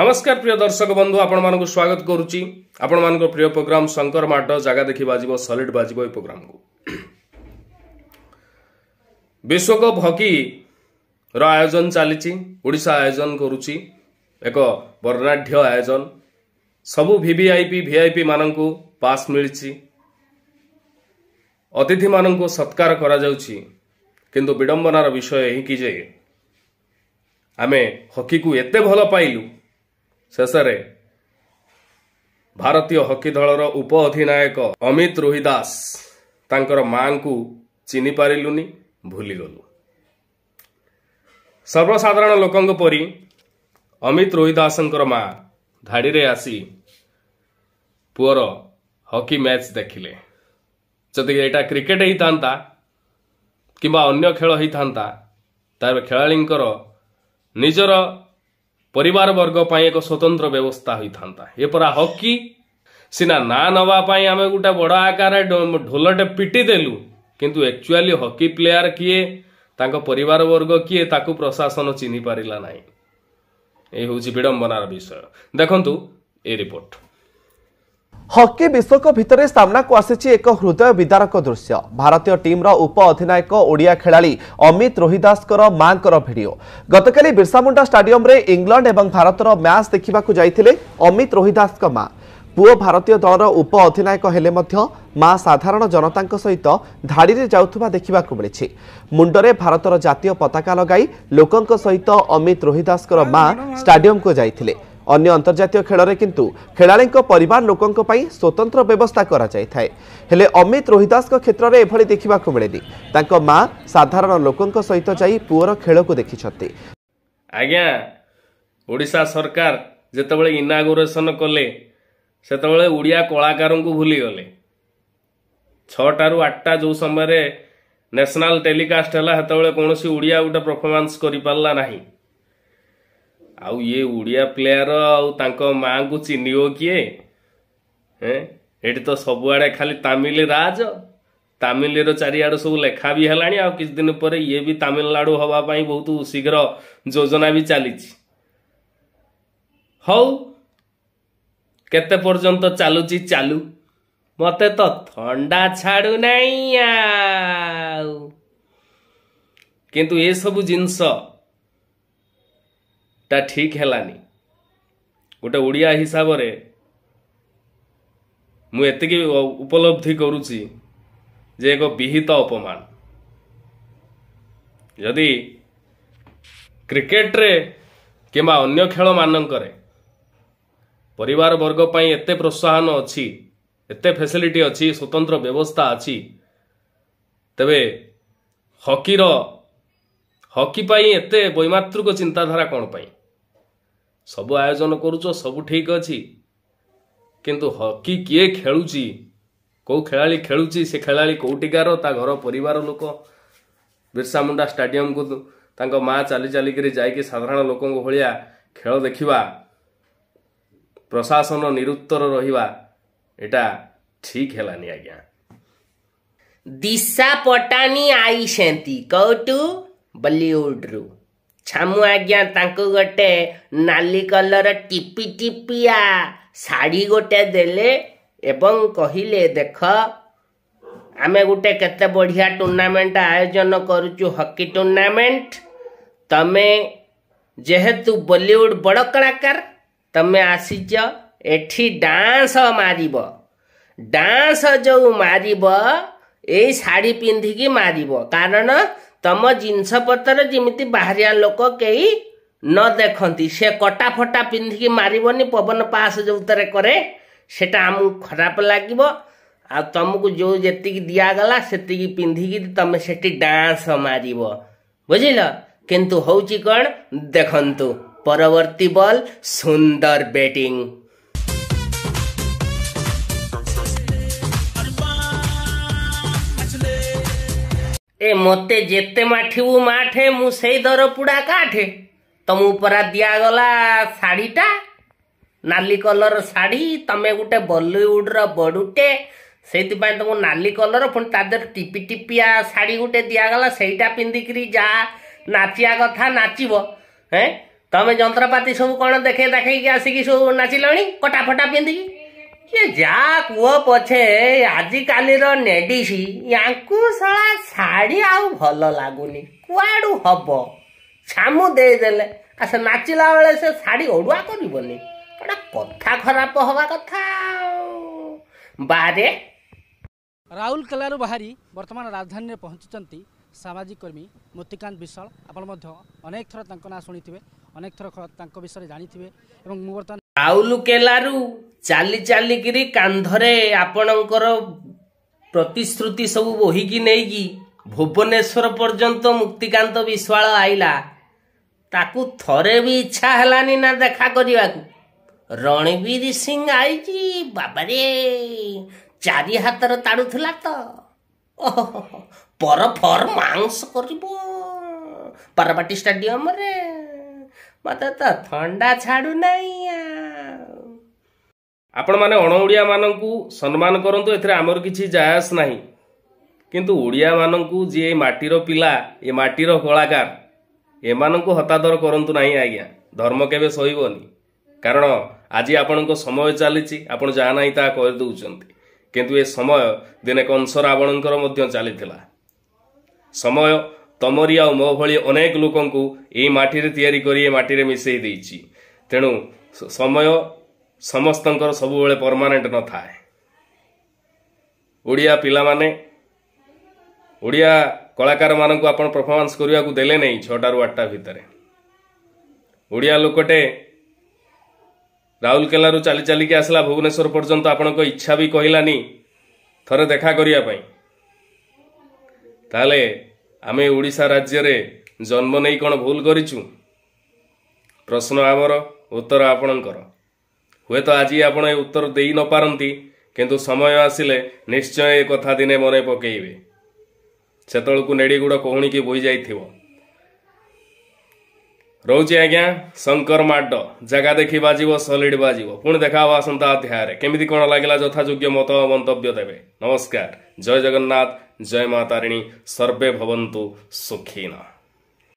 নমস্কার প্রিয় দর্শক বন্ধু আপনার স্বাগত করুচি আপনার প্রিয় প্রোগ্রাম শঙ্কর মাঠ জায়গা দেখি বাজিব সলিড বাজিব এই প্রোগ্রাম বিশ্বকপ হকি আয়োজন চালিছি ওড়শা আয়োজন করুচি এক বর্ণাঢ্য আয়োজন সবু ভিভিআইপি ভিআইপি মানুষ পাস মিଳିଛି ଅତିଥିମାନଙ୍କୁ ସତ୍କାର କରାଯାଉଛି କିନ୍ତୁ ବିଡ଼ମ୍ବନାର ବିଷୟ যে আমি হকি কু এত ଭଲ পাইলু ଶେଷରେ ଭାରତୀୟ ହକି ଦଳର ଉପ ଅଧିନାୟକ ଅମିତ ରୋହି ଦାସ ତାଙ୍କର ମାଙ୍କୁ ଚିହ୍ନି ପାରିଲୁନି ଭୁଲିଗଲୁ ସର୍ବସାଧାରଣ ଲୋକଙ୍କ ପରି ଅମିତ ରୋହିଦାସଙ୍କର ମା ଧାଡ଼ିରେ ଆସି ପୁଅର ହକି ମ୍ୟାଚ୍ ଦେଖିଲେ ଯଦି ଏଇଟା କ୍ରିକେଟ ହେଇଥାନ୍ତା କିମ୍ବା ଅନ୍ୟ ଖେଳ ହେଇଥାନ୍ତା ତାହେଲେ ଖେଳାଳିଙ୍କର ନିଜର ପରିବାରବର୍ଗ ପାଇଁ ଏକ ସ୍ୱତନ୍ତ୍ର ବ୍ୟବସ୍ଥା ହୋଇଥାନ୍ତା ଏ ପରା ହକି ସିନା ନାଁ ନେବା ପାଇଁ ଆମେ ଗୋଟେ ବଡ଼ ଆକାରରେ ଢୋଲଟେ ପିଟିଦେଲୁ କିନ୍ତୁ ଆକ୍ଚୁଆଲି ହକି ପ୍ଲେୟାର କିଏ ତାଙ୍କ ପରିବାରବର୍ଗ କିଏ ତାକୁ ପ୍ରଶାସନ ଚିହ୍ନି ପାରିଲା ନାହିଁ ଏ ହେଉଛି ବିଡ଼ମ୍ବନାର ବିଷୟ ଦେଖନ୍ତୁ ଏ ରିପୋର୍ଟ ହକି ବିଶ୍ୱକପ୍ ଭିତରେ ସାମ୍ନାକୁ ଆସିଛି ଏକ ହୃଦୟ ବିଦାରକ ଦୃଶ୍ୟ ଭାରତୀୟ ଟିମ୍ର ଉପ ଅଧିନାୟକ ଓଡ଼ିଆ ଖେଳାଳି ଅମିତ ରୋହିଦାସଙ୍କର ମାଙ୍କର ଭିଡ଼ିଓ ଗତକାଲି ବିର୍ସାମୁଣ୍ଡା ଷ୍ଟାଡିୟମରେ ଇଂଲଣ୍ଡ ଏବଂ ଭାରତର ମ୍ୟାଚ୍ ଦେଖିବାକୁ ଯାଇଥିଲେ ଅମିତ ରୋହିଦାସଙ୍କ ମା ପୁଅ ଭାରତୀୟ ଦଳର ଉପ ଅଧିନାୟକ ହେଲେ ମଧ୍ୟ ମା ସାଧାରଣ ଜନତାଙ୍କ ସହିତ ଧାଡ଼ିରେ ଯାଉଥିବା ଦେଖିବାକୁ ମିଳିଛି ମୁଣ୍ଡରେ ଭାରତର ଜାତୀୟ ପତାକା ଲଗାଇ ଲୋକଙ୍କ ସହିତ ଅମିତ ରୋହିଦାସଙ୍କର ମା ଷ୍ଟାଡିୟମକୁ ଯାଇଥିଲେ ଅନ୍ୟ ଅନ୍ତର୍ଜାତୀୟ ଖେଳରେ କିନ୍ତୁ ଖେଳାଳିଙ୍କ ପରିବାର ଲୋକଙ୍କ ପାଇଁ ସ୍ୱତନ୍ତ୍ର ବ୍ୟବସ୍ଥା କରାଯାଇଥାଏ ହେଲେ ଅମିତ ରୋହିଦାସଙ୍କ କ୍ଷେତ୍ରରେ ଏଭଳି ଦେଖିବାକୁ ମିଳେନି ତାଙ୍କ ମା ସାଧାରଣ ଲୋକଙ୍କ ସହିତ ଯାଇ ପୁଅର ଖେଳକୁ ଦେଖିଛନ୍ତି ଆଜ୍ଞା ଓଡ଼ିଶା ସରକାର ଯେତେବେଳେ ଇନାଗୁରେସନ କଲେ ସେତେବେଳେ ଓଡ଼ିଆ କଳାକାରଙ୍କୁ ଭୁଲିଗଲେ ଛଅଟାରୁ ଆଠଟା ଯେଉଁ ସମୟରେ ନ୍ୟାସନାଲ ଟେଲିକାଷ୍ଟ ହେଲା ସେତେବେଳେ କୌଣସି ଓଡ଼ିଆ ଗୋଟେ ପରଫର୍ମାନ୍ସ କରିପାରିଲା ନାହିଁ ଆଉ ଇଏ ଓଡ଼ିଆ ପ୍ଲେୟାର ଆଉ ତାଙ୍କ ମାଆଙ୍କୁ ଚିହ୍ନିବ କିଏ ହଁ ଏଠି ତ ସବୁଆଡ଼େ ଖାଲି ତାମିଲ ରାଜ ତାମିଲର ଚାରିଆଡ଼େ ସବୁ ଲେଖା ବି ହେଲାଣି ଆଉ କିଛି ଦିନ ପରେ ଇଏ ବି ତାମିଲନାଡୁ ହେବା ପାଇଁ ବହୁତ ଶୀଘ୍ର ଯୋଜନା ବି ଚାଲିଛି ହଉ କେତେ ପର୍ଯ୍ୟନ୍ତ ଚାଲୁଛି ଚାଲୁ ମୋତେ ତ ଥଣ୍ଡା ଛାଡ଼ୁ ନାଇଁ ଆଉ କିନ୍ତୁ ଏସବୁ ଜିନିଷ ଟା ଠିକ୍ ହେଲାନି ଗୋଟେ ଓଡ଼ିଆ ହିସାବରେ ମୁଁ ଏତିକି ଉପଲବ୍ଧି କରୁଛି ଯେ ଏକ ବିହିତ ଅପମାନ ଯଦି କ୍ରିକେଟରେ କିମ୍ବା ଅନ୍ୟ ଖେଳମାନଙ୍କରେ ପରିବାର ବର୍ଗ ପାଇଁ ଏତେ ପ୍ରୋତ୍ସାହନ ଅଛି ଏତେ ଫେସିଲିଟି ଅଛି ସ୍ୱତନ୍ତ୍ର ବ୍ୟବସ୍ଥା ଅଛି ତେବେ ହକିର ହକି ପାଇଁ ଏତେ ବୈମାତୃକ ଚିନ୍ତାଧାରା କ'ଣ ପାଇଁ ସବୁ ଆୟୋଜନ କରୁଛ ସବୁ ଠିକ୍ ଅଛି କିନ୍ତୁ ହକି କିଏ ଖେଳୁଛି କେଉଁ ଖେଳାଳି ଖେଳୁଛି ସେ ଖେଳାଳି କେଉଁଠିକାର ତା ଘର ପରିବାର ଲୋକ ବିର୍ସା ମୁଣ୍ଡା ଷ୍ଟାଡିୟମକୁ ତାଙ୍କ ମା ଚାଲି ଚାଲିକରି ଯାଇକି ସାଧାରଣ ଲୋକଙ୍କ ଭଳିଆ ଖେଳ ଦେଖିବା ପ୍ରଶାସନ ନିରୁତ୍ତର ରହିବା ଏଟା ଠିକ୍ ହେଲାନି ଆଜ୍ଞା ଦିଶା ପଟାନି ଆଇଛନ୍ତି କୋଉଠୁ ବଲିଉଡ଼ରୁ ଛାମୁ ଆଜ୍ଞା ତାଙ୍କୁ ଗୋଟେ ନାଲି କଲର ଟିପି ଟିପିଆ ଶାଢ଼ୀ ଗୋଟେ ଦେଲେ ଏବଂ କହିଲେ ଦେଖ ଆମେ ଗୋଟେ କେତେ ବଢ଼ିଆ ଟୁର୍ଣ୍ଣାମେଣ୍ଟ ଆୟୋଜନ କରୁଛୁ ହକି ଟୁର୍ଣ୍ଣାମେଣ୍ଟ ତମେ ଯେହେତୁ ବଲିଉଡ଼ ବଡ଼ କଳାକାର ତମେ ଆସିଛ ଏଠି ଡାନ୍ସ ମାରିବ ଡାନ୍ସ ଯେଉଁ ମାରିବ ଏଇ ଶାଢ଼ୀ ପିନ୍ଧିକି ମାରିବ କାରଣ ତମ ଜିନିଷପତ୍ର ଯେମିତି ବାହାରିଆ ଲୋକ କେହି ନ ଦେଖନ୍ତି ସେ କଟା ଫଟା ପିନ୍ଧିକି ମାରିବନି ପବନ ପାସ୍ ଯେଉଁଥିରେ କରେ ସେଟା ଆମକୁ ଖରାପ ଲାଗିବ ଆଉ ତମକୁ ଯେଉଁ ଯେତିକି ଦିଆଗଲା ସେତିକି ପିନ୍ଧିକି ତମେ ସେଠି ଡାନ୍ସ ମାରିବ ବୁଝିଲ କିନ୍ତୁ ହେଉଛି କ'ଣ ଦେଖନ୍ତୁ ପରବର୍ତ୍ତୀ ବଲ୍ ସୁନ୍ଦର ବ୍ୟାଟିଂ ଏ ମୋତେ ଯେତେ ମାଠିବୁ ମାଠେ ମୁଁ ସେଇ ଦର ଦରପୁଡ଼ା କାଠେ ତମକୁ ପରା ଦିଆଗଲା ଶାଢ଼ୀଟା ନାଲି କଲର ଶାଢ଼ୀ ତମେ ଗୋଟେ ବଲିଉଡ଼ର ବଡ଼ୁଟେ ସେଇଥିପାଇଁ ତମକୁ ନାଲି କଲର ପୁଣି ତା ଦେହରେ ଟିପି ଟିପିଆ ଶାଢ଼ୀ ଗୋଟେ ଦିଆଗଲା ସେଇଟା ପିନ୍ଧିକିରି ଯାହା ନାଚିବା କଥା ନାଚିବ ହେଁ ତମେ ଯନ୍ତ୍ରପାତି ସବୁ କ'ଣ ଦେଖେଇ ଦେଖେଇକି ଆସିକି ସବୁ ନାଚିଲଣି କଟା ଫଟା ପିନ୍ଧିକି ସେ ଯା କୁହ ପଛେ ଆଜିକାଲିର ନେଡ଼ିସି ୟାଙ୍କୁ ଶଳା ଶାଢ଼ୀ ଆଉ ଭଲ ଲାଗୁନି କୁଆଡ଼ୁ ହବ ଛାମୁ ଦେଇଦେଲେ ଆଉ ସେ ନାଚିଲା ବେଳେ ସେ ଶାଢ଼ୀ ଅଡ଼ୁଆ କରିବନି ଗୋଟେ କଥା ଖରାପ ହେବା କଥା ବାରେ ରାଉରକେଲାରୁ ବାହାରି ବର୍ତ୍ତମାନ ରାଜଧାନୀରେ ପହଞ୍ଚୁଛନ୍ତି ସାମାଜିକ କର୍ମୀ ମୋତିକାନ୍ତ ବିଶ୍ୱାଳ ଆପଣ ମଧ୍ୟ ଅନେକ ଥର ତାଙ୍କ ନାଁ ଶୁଣିଥିବେ ଅନେକ ଥର ତାଙ୍କ ବିଷୟରେ ଜାଣିଥିବେ ଏବଂ ମୁଁ ବର୍ତ୍ତମାନ ରାଉରକେଲାରୁ ଚାଲି ଚାଲିକିରି କାନ୍ଧରେ ଆପଣଙ୍କର ପ୍ରତିଶ୍ରୁତି ସବୁ ବୋହିକି ନେଇକି ଭୁବନେଶ୍ୱର ପର୍ଯ୍ୟନ୍ତ ମୁକ୍ତିକାନ୍ତ ବିଶ୍ୱାଳ ଆଇଲା ତାକୁ ଥରେ ବି ଇଚ୍ଛା ହେଲାନି ନା ଦେଖା କରିବାକୁ ରଣବୀର ସିଂ ଆଇଛି ବାବାରେ ଚାରି ହାତର ତାଡ଼ୁଥିଲା ତ ପର ଫର ମାଂସ କରିବ ପାରବାଟୀ ଷ୍ଟାଡିୟମରେ ମୋତେ ତ ଥଣ୍ଡା ଛାଡ଼ୁନାହିଁ ଆଉ ଆପଣମାନେ ଅଣ ଓଡ଼ିଆମାନଙ୍କୁ ସମ୍ମାନ କରନ୍ତୁ ଏଥିରେ ଆମର କିଛି ଜାୟାସ ନାହିଁ କିନ୍ତୁ ଓଡ଼ିଆମାନଙ୍କୁ ଯିଏ ମାଟିର ପିଲା ଏ ମାଟିର କଳାକାର ଏମାନଙ୍କୁ ହତାଦର କରନ୍ତୁ ନାହିଁ ଆଜ୍ଞା ଧର୍ମ କେବେ ସହିବନି କାରଣ ଆଜି ଆପଣଙ୍କ ସମୟ ଚାଲିଛି ଆପଣ ଯାହା ନାହିଁ ତାହା କରିଦେଉଛନ୍ତି କିନ୍ତୁ ଏ ସମୟ ଦିନେ କଂସ ରାବଣଙ୍କର ମଧ୍ୟ ଚାଲିଥିଲା ସମୟ ତମରି ଆଉ ମୋ ଭଳି ଅନେକ ଲୋକଙ୍କୁ ଏଇ ମାଟିରେ ତିଆରି କରି ଏ ମାଟିରେ ମିଶାଇ ଦେଇଛି ତେଣୁ ସମୟ ସମସ୍ତଙ୍କର ସବୁବେଳେ ପରମାନେଣ୍ଟ ନଥାଏ ଓଡ଼ିଆ ପିଲାମାନେ ଓଡ଼ିଆ କଳାକାରମାନଙ୍କୁ ଆପଣ ପରଫର୍ମାନ୍ସ କରିବାକୁ ଦେଲେ ନାହିଁ ଛଅଟାରୁ ଆଠଟା ଭିତରେ ଓଡ଼ିଆ ଲୋକଟେ ରାଉରକେଲାରୁ ଚାଲି ଚାଲିକି ଆସିଲା ଭୁବନେଶ୍ୱର ପର୍ଯ୍ୟନ୍ତ ଆପଣଙ୍କ ଇଚ୍ଛା ବି କହିଲାନି ଥରେ ଦେଖା କରିବା ପାଇଁ ତାହେଲେ ଆମେ ଓଡ଼ିଶା ରାଜ୍ୟରେ ଜନ୍ମ ନେଇ କ'ଣ ଭୁଲ କରିଛୁ ପ୍ରଶ୍ନ ଆମର ଉତ୍ତର ଆପଣଙ୍କର ହୁଏତ ଆଜି ଆପଣ ଏ ଉତ୍ତର ଦେଇ ନପାରନ୍ତି କିନ୍ତୁ ସମୟ ଆସିଲେ ନିଶ୍ଚୟ ଏ କଥା ଦିନେ ମନେ ପକାଇବେ ସେତେବେଳକୁ ନେଡ଼ିଗୁଡ଼ କହୁଣିକି ବୋହିଯାଇଥିବ ରହୁଛି ଆଜ୍ଞା ଶଙ୍କର ମାଡ଼ ଜାଗା ଦେଖି ବାଜିବ ସଲିଡ଼ ବାଜିବ ପୁଣି ଦେଖା ହେବ ଆସନ୍ତା ଅଧ୍ୟାୟରେ କେମିତି କ'ଣ ଲାଗିଲା ଯଥାଯୋଗ୍ୟ ମତ ମନ୍ତବ୍ୟ ଦେବେ ନମସ୍କାର ଜୟ ଜଗନ୍ନାଥ ଜୟ ମା ତାରିଣୀ ସର୍ବେ ଭବନ୍ତୁ ସୁଖୀନ